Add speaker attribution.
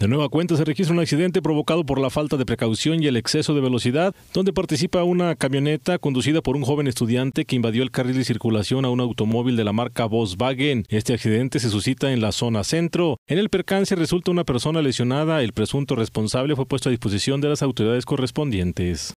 Speaker 1: De nueva cuenta se registra un accidente provocado por la falta de precaución y el exceso de velocidad, donde participa una camioneta conducida por un joven estudiante que invadió el carril de circulación a un automóvil de la marca Volkswagen. Este accidente se suscita en la zona centro. En el percance resulta una persona lesionada. El presunto responsable fue puesto a disposición de las autoridades correspondientes.